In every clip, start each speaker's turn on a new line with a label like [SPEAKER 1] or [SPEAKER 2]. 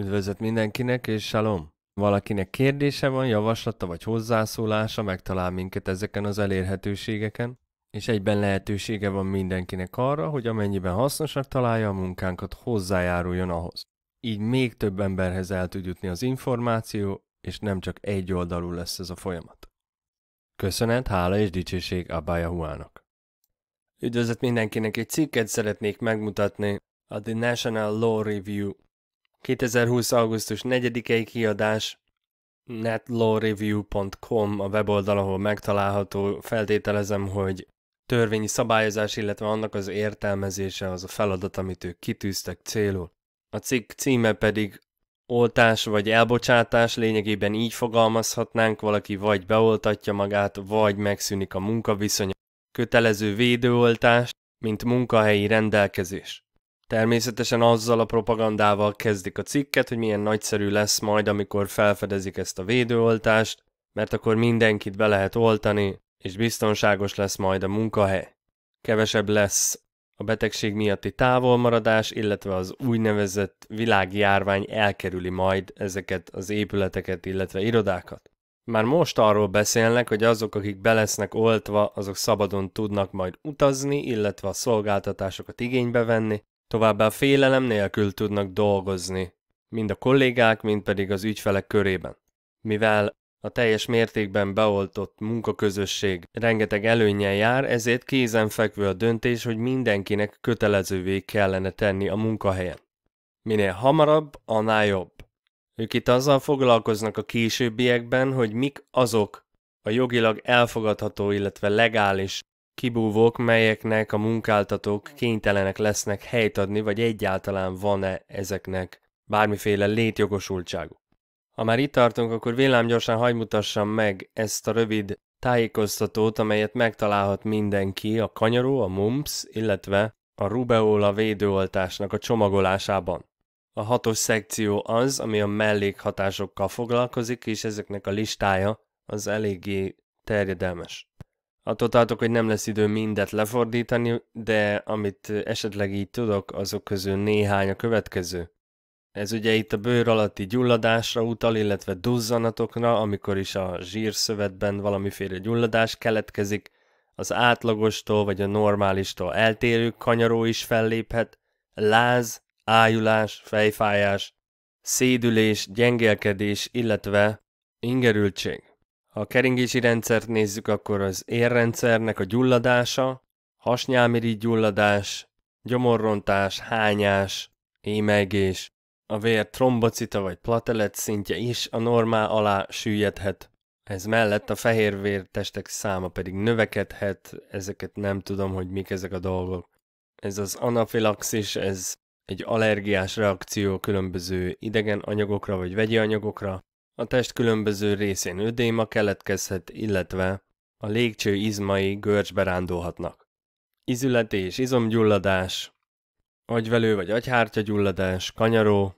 [SPEAKER 1] Üdvözlet mindenkinek, és salom! Valakinek kérdése van, javaslata vagy hozzászólása, megtalál minket ezeken az elérhetőségeken, és egyben lehetősége van mindenkinek arra, hogy amennyiben hasznosnak találja a munkánkat, hozzájáruljon ahhoz. Így még több emberhez el tud jutni az információ, és nem csak egy oldalú lesz ez a folyamat. Köszönet, hála és dicsőség Abája Huának! Üdvözlet mindenkinek, egy cikket szeretnék megmutatni, a The National Law Review 2020. augusztus 4-i kiadás, netlawreview.com a weboldal, ahol megtalálható. Feltételezem, hogy törvényi szabályozás, illetve annak az értelmezése az a feladat, amit ők kitűztek célul. A cikk címe pedig oltás vagy elbocsátás, lényegében így fogalmazhatnánk, valaki vagy beoltatja magát, vagy megszűnik a munkaviszony Kötelező védőoltás, mint munkahelyi rendelkezés. Természetesen azzal a propagandával kezdik a cikket, hogy milyen nagyszerű lesz majd, amikor felfedezik ezt a védőoltást, mert akkor mindenkit be lehet oltani, és biztonságos lesz majd a munkahely. Kevesebb lesz a betegség miatti távolmaradás, illetve az úgynevezett világjárvány elkerüli majd ezeket az épületeket, illetve irodákat. Már most arról beszélnek, hogy azok, akik belesznek oltva, azok szabadon tudnak majd utazni, illetve a szolgáltatásokat igénybe venni, Továbbá félelem nélkül tudnak dolgozni, mind a kollégák, mind pedig az ügyfelek körében. Mivel a teljes mértékben beoltott munkaközösség rengeteg előnyel jár, ezért kézenfekvő a döntés, hogy mindenkinek kötelezővé kellene tenni a munkahelyen. Minél hamarabb, annál jobb. Ők itt azzal foglalkoznak a későbbiekben, hogy mik azok a jogilag elfogadható, illetve legális kibúvók, melyeknek a munkáltatók kénytelenek lesznek helyt adni, vagy egyáltalán van-e ezeknek bármiféle létjogosultságuk. Ha már itt tartunk, akkor gyorsan hagyd mutassam meg ezt a rövid tájékoztatót, amelyet megtalálhat mindenki a kanyaró, a mumps, illetve a rubeola védőoltásnak a csomagolásában. A hatos szekció az, ami a mellékhatásokkal foglalkozik, és ezeknek a listája az eléggé terjedelmes. Attól tartok, hogy nem lesz idő mindet lefordítani, de amit esetleg így tudok, azok közül néhány a következő. Ez ugye itt a bőr alatti gyulladásra utal, illetve duzzanatokra, amikor is a zsírszövetben valamiféle gyulladás keletkezik, az átlagostól vagy a normálistól eltérő kanyaró is felléphet, láz, ájulás, fejfájás, szédülés, gyengélkedés, illetve ingerültség a keringési rendszert nézzük, akkor az érrendszernek a gyulladása, hasnyálmiri gyulladás, gyomorrontás, hányás, émegés. a vér trombocita vagy platelet szintje is a normál alá süllyedhet. Ez mellett a testek száma pedig növekedhet, ezeket nem tudom, hogy mik ezek a dolgok. Ez az anafilaxis, ez egy allergiás reakció különböző idegen anyagokra vagy vegyi anyagokra, a test különböző részén ödéma keletkezhet, illetve a légcső izmai görcsbe rándulhatnak. Izületi és izomgyulladás, agyvelő vagy agyhártyagyulladás, kanyaró,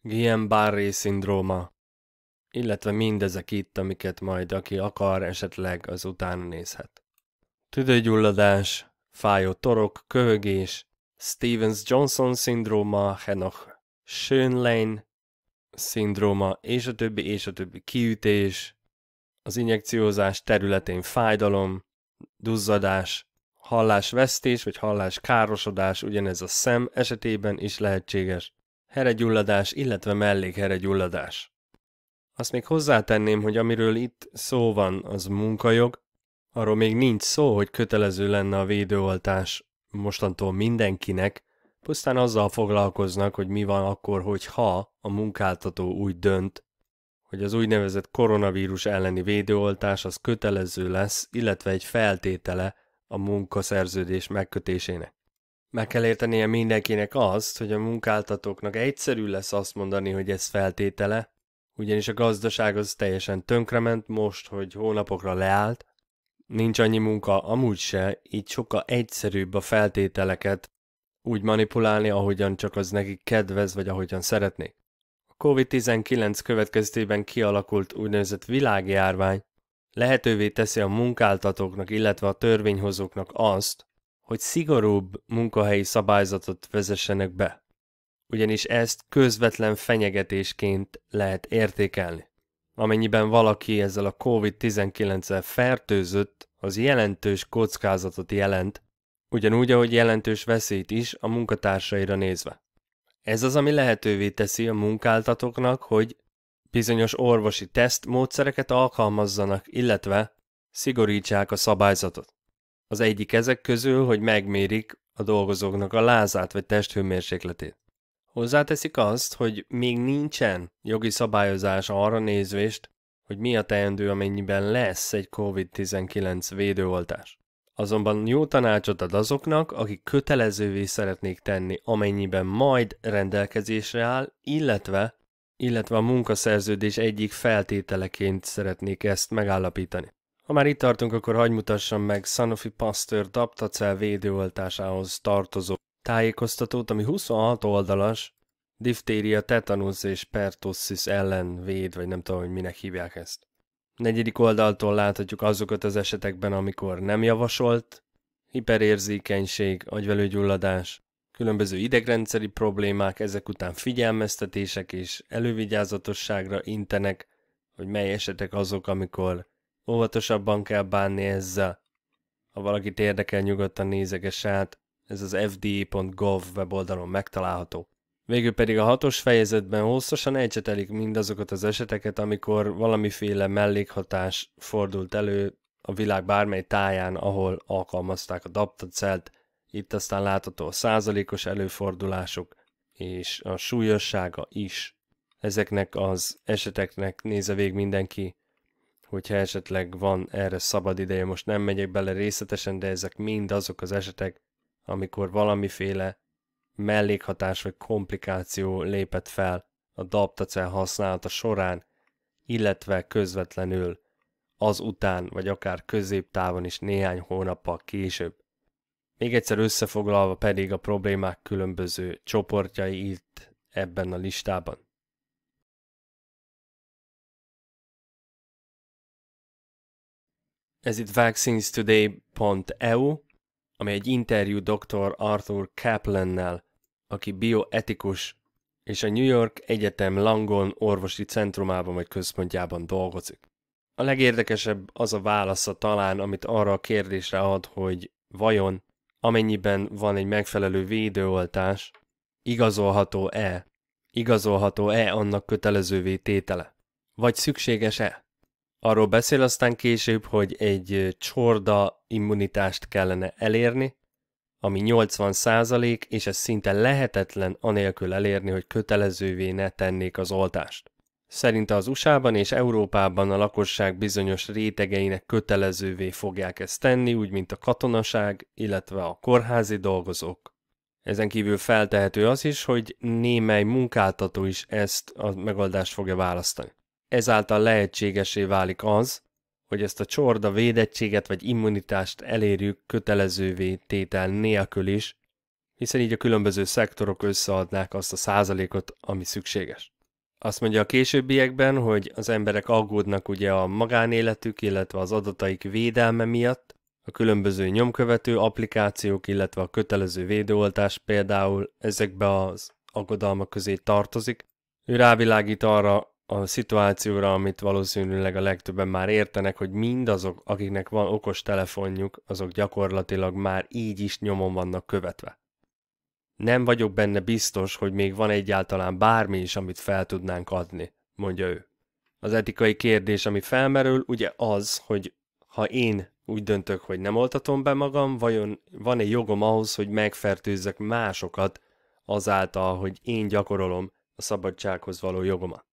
[SPEAKER 1] Guillain-Barré szindróma, illetve mindezek itt, amiket majd aki akar, esetleg az utána nézhet. Tüdőgyulladás, fájó torok, köhögés, Stevens-Johnson szindróma, Henoch Schönlein szindróma, és a többi, és a többi kiütés, az injekciózás területén fájdalom, duzzadás, hallásvesztés vagy halláskárosodás ugyanez a szem esetében is lehetséges, heregyulladás, illetve mellékheregyulladás. Azt még hozzátenném, hogy amiről itt szó van, az munkajog, arról még nincs szó, hogy kötelező lenne a védőoltás mostantól mindenkinek, Pusztán azzal foglalkoznak, hogy mi van akkor, hogyha a munkáltató úgy dönt, hogy az úgynevezett koronavírus elleni védőoltás az kötelező lesz, illetve egy feltétele a munkaszerződés megkötésének. Meg kell értenie mindenkinek azt, hogy a munkáltatóknak egyszerű lesz azt mondani, hogy ez feltétele, ugyanis a gazdaság az teljesen tönkrement most, hogy hónapokra leállt, nincs annyi munka amúgy se, így sokkal egyszerűbb a feltételeket úgy manipulálni, ahogyan csak az nekik kedvez, vagy ahogyan szeretnék. A COVID-19 következtében kialakult úgynevezett világjárvány lehetővé teszi a munkáltatóknak, illetve a törvényhozóknak azt, hogy szigorúbb munkahelyi szabályzatot vezessenek be. Ugyanis ezt közvetlen fenyegetésként lehet értékelni. Amennyiben valaki ezzel a COVID-19-el fertőzött, az jelentős kockázatot jelent ugyanúgy, ahogy jelentős veszélyt is a munkatársaira nézve. Ez az, ami lehetővé teszi a munkáltatóknak, hogy bizonyos orvosi tesztmódszereket alkalmazzanak, illetve szigorítsák a szabályzatot. Az egyik ezek közül, hogy megmérik a dolgozóknak a lázát vagy testhőmérsékletét. Hozzáteszik azt, hogy még nincsen jogi szabályozás arra nézvést, hogy mi a teendő, amennyiben lesz egy COVID-19 védőoltás azonban jó tanácsot ad azoknak, akik kötelezővé szeretnék tenni, amennyiben majd rendelkezésre áll, illetve, illetve a munkaszerződés egyik feltételeként szeretnék ezt megállapítani. Ha már itt tartunk, akkor hagy mutassam meg Sanofi Pasteur Daptacel védőoltásához tartozó tájékoztatót, ami 26 oldalas, diftéria, tetanus és pertussis ellen véd, vagy nem tudom, hogy minek hívják ezt. Negyedik oldaltól láthatjuk azokat az esetekben, amikor nem javasolt, hiperérzékenység, agyvelőgyulladás, különböző idegrendszeri problémák, ezek után figyelmeztetések és elővigyázatosságra intenek, hogy mely esetek azok, amikor óvatosabban kell bánni ezzel. Ha valakit érdekel, nyugodtan nézeges át, ez az fda.gov weboldalon megtalálható. Végül pedig a hatos fejezetben hosszasan ejtsetelik mindazokat az eseteket, amikor valamiféle mellékhatás fordult elő a világ bármely táján, ahol alkalmazták a daptacelt, itt aztán látható a százalékos előfordulások és a súlyossága is. Ezeknek az eseteknek nézze vég mindenki, hogyha esetleg van erre szabad ideje, most nem megyek bele részletesen, de ezek mind azok az esetek, amikor valamiféle mellékhatás vagy komplikáció lépett fel a daptacel használata során, illetve közvetlenül az után, vagy akár középtávon is néhány hónappal később. Még egyszer összefoglalva pedig a problémák különböző csoportjai itt ebben a listában. Ez itt vaccinestoday.eu, ami egy interjú dr. Arthur Kaplannel aki bioetikus, és a New York Egyetem Langon orvosi centrumában vagy központjában dolgozik. A legérdekesebb az a válasza talán, amit arra a kérdésre ad, hogy vajon amennyiben van egy megfelelő védőoltás, igazolható-e, igazolható-e annak kötelezővé tétele, vagy szükséges-e? Arról beszél aztán később, hogy egy csorda immunitást kellene elérni, ami 80 százalék, és ez szinte lehetetlen anélkül elérni, hogy kötelezővé ne tennék az oltást. Szerinte az USA-ban és Európában a lakosság bizonyos rétegeinek kötelezővé fogják ezt tenni, úgy mint a katonaság, illetve a kórházi dolgozók. Ezen kívül feltehető az is, hogy némely munkáltató is ezt a megoldást fogja választani. Ezáltal lehetségesé válik az, hogy ezt a csorda védettséget vagy immunitást elérjük kötelezővé tétel nélkül is, hiszen így a különböző szektorok összeadnák azt a százalékot, ami szükséges. Azt mondja a későbbiekben, hogy az emberek aggódnak ugye a magánéletük, illetve az adataik védelme miatt, a különböző nyomkövető applikációk, illetve a kötelező védőoltás például ezekbe az aggodalmak közé tartozik. Ő rávilágít arra, a szituációra, amit valószínűleg a legtöbben már értenek, hogy mindazok, akiknek van okos telefonjuk, azok gyakorlatilag már így is nyomon vannak követve. Nem vagyok benne biztos, hogy még van egyáltalán bármi is, amit fel tudnánk adni, mondja ő. Az etikai kérdés, ami felmerül, ugye az, hogy ha én úgy döntök, hogy nem oltatom be magam, vajon van-e jogom ahhoz, hogy megfertőzzek másokat azáltal, hogy én gyakorolom a szabadsághoz való jogomat?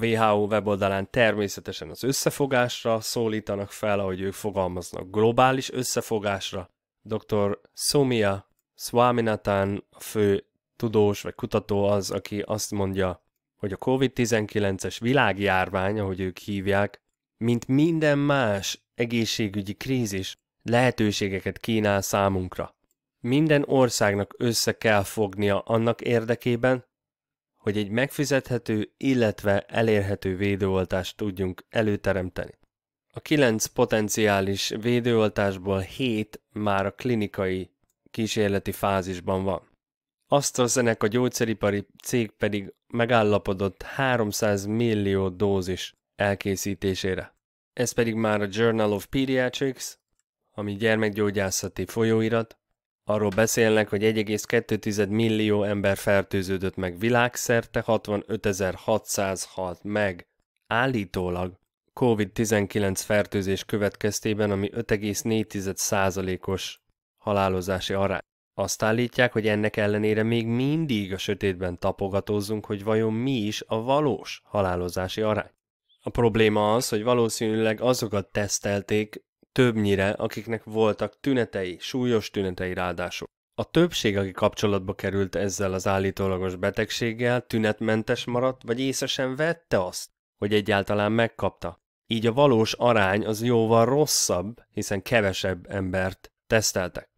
[SPEAKER 1] WHO weboldalán természetesen az összefogásra szólítanak fel, ahogy ők fogalmaznak, globális összefogásra. Dr. Somia Swaminathan, a fő tudós vagy kutató az, aki azt mondja, hogy a COVID-19-es világjárvány, ahogy ők hívják, mint minden más egészségügyi krízis lehetőségeket kínál számunkra. Minden országnak össze kell fognia annak érdekében, hogy egy megfizethető, illetve elérhető védőoltást tudjunk előteremteni. A kilenc potenciális védőoltásból 7 már a klinikai kísérleti fázisban van. AstraZeneca gyógyszeripari cég pedig megállapodott 300 millió dózis elkészítésére. Ez pedig már a Journal of Pediatrics, ami gyermekgyógyászati folyóirat, Arról beszélnek, hogy 1,2 millió ember fertőződött meg világszerte, 65.600 halt meg. Állítólag COVID-19 fertőzés következtében, ami 5,4%-os halálozási arány. Azt állítják, hogy ennek ellenére még mindig a sötétben tapogatózzunk, hogy vajon mi is a valós halálozási arány. A probléma az, hogy valószínűleg azokat tesztelték, többnyire, akiknek voltak tünetei, súlyos tünetei ráadásul. A többség, aki kapcsolatba került ezzel az állítólagos betegséggel, tünetmentes maradt, vagy észre sem vette azt, hogy egyáltalán megkapta. Így a valós arány az jóval rosszabb, hiszen kevesebb embert teszteltek.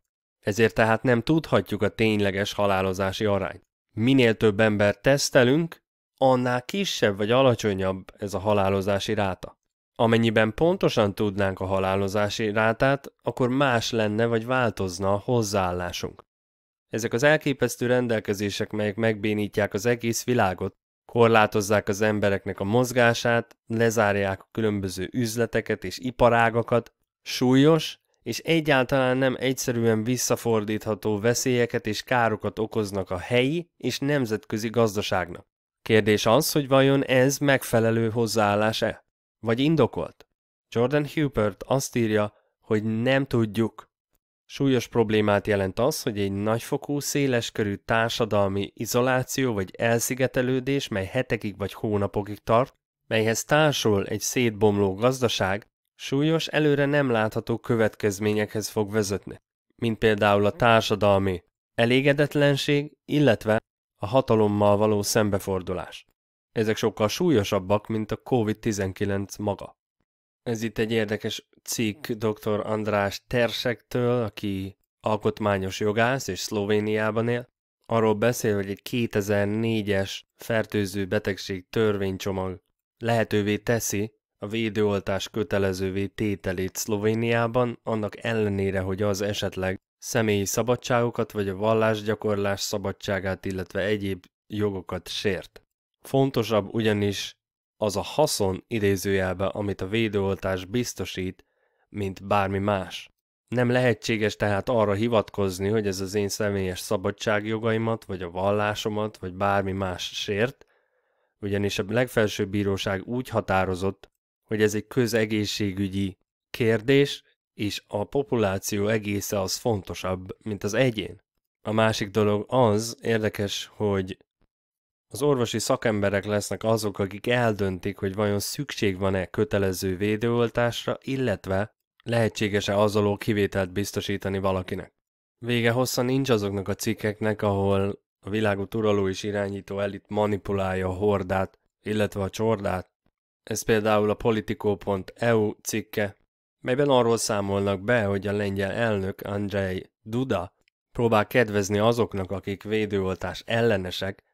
[SPEAKER 1] Ezért tehát nem tudhatjuk a tényleges halálozási arányt. Minél több embert tesztelünk, annál kisebb vagy alacsonyabb ez a halálozási ráta amennyiben pontosan tudnánk a halálozási rátát, akkor más lenne vagy változna a hozzáállásunk. Ezek az elképesztő rendelkezések, melyek megbénítják az egész világot, korlátozzák az embereknek a mozgását, lezárják a különböző üzleteket és iparágakat, súlyos és egyáltalán nem egyszerűen visszafordítható veszélyeket és károkat okoznak a helyi és nemzetközi gazdaságnak. Kérdés az, hogy vajon ez megfelelő hozzáállás-e? Vagy indokolt? Jordan Hubert azt írja, hogy nem tudjuk. Súlyos problémát jelent az, hogy egy nagyfokú, széleskörű társadalmi izoláció vagy elszigetelődés, mely hetekig vagy hónapokig tart, melyhez társul egy szétbomló gazdaság, súlyos, előre nem látható következményekhez fog vezetni, mint például a társadalmi elégedetlenség, illetve a hatalommal való szembefordulás. Ezek sokkal súlyosabbak, mint a COVID-19 maga. Ez itt egy érdekes cikk dr. András Tersektől, aki alkotmányos jogász és Szlovéniában él. Arról beszél, hogy egy 2004-es fertőző betegség törvénycsomag lehetővé teszi a védőoltás kötelezővé tételét Szlovéniában, annak ellenére, hogy az esetleg személyi szabadságokat vagy a vallásgyakorlás szabadságát, illetve egyéb jogokat sért. Fontosabb ugyanis az a haszon idézőjelbe, amit a védőoltás biztosít, mint bármi más. Nem lehetséges tehát arra hivatkozni, hogy ez az én személyes szabadságjogaimat, vagy a vallásomat, vagy bármi más sért, ugyanis a legfelsőbb bíróság úgy határozott, hogy ez egy közegészségügyi kérdés, és a populáció egésze az fontosabb, mint az egyén. A másik dolog az, érdekes, hogy az orvosi szakemberek lesznek azok, akik eldöntik, hogy vajon szükség van-e kötelező védőoltásra, illetve lehetséges-e az alól kivételt biztosítani valakinek. Vége hossza nincs azoknak a cikkeknek, ahol a világot uraló és irányító elit manipulálja a hordát, illetve a csordát. Ez például a politico.eu cikke, melyben arról számolnak be, hogy a lengyel elnök Andrzej Duda próbál kedvezni azoknak, akik védőoltás ellenesek,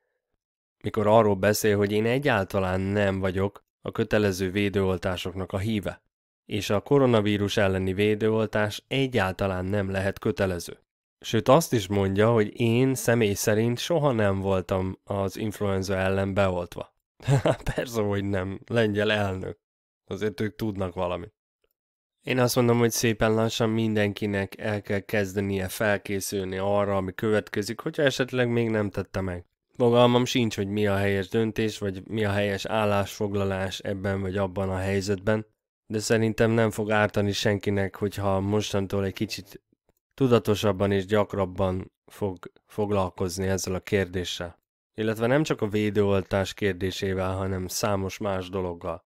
[SPEAKER 1] mikor arról beszél, hogy én egyáltalán nem vagyok a kötelező védőoltásoknak a híve, és a koronavírus elleni védőoltás egyáltalán nem lehet kötelező. Sőt azt is mondja, hogy én személy szerint soha nem voltam az influenza ellen beoltva. Persze, hogy nem, lengyel elnök. Azért ők tudnak valamit. Én azt mondom, hogy szépen lassan mindenkinek el kell kezdenie felkészülni arra, ami következik, hogyha esetleg még nem tette meg. Fogalmam sincs, hogy mi a helyes döntés, vagy mi a helyes állásfoglalás ebben vagy abban a helyzetben, de szerintem nem fog ártani senkinek, hogyha mostantól egy kicsit tudatosabban és gyakrabban fog foglalkozni ezzel a kérdéssel. Illetve nem csak a védőoltás kérdésével, hanem számos más dologgal.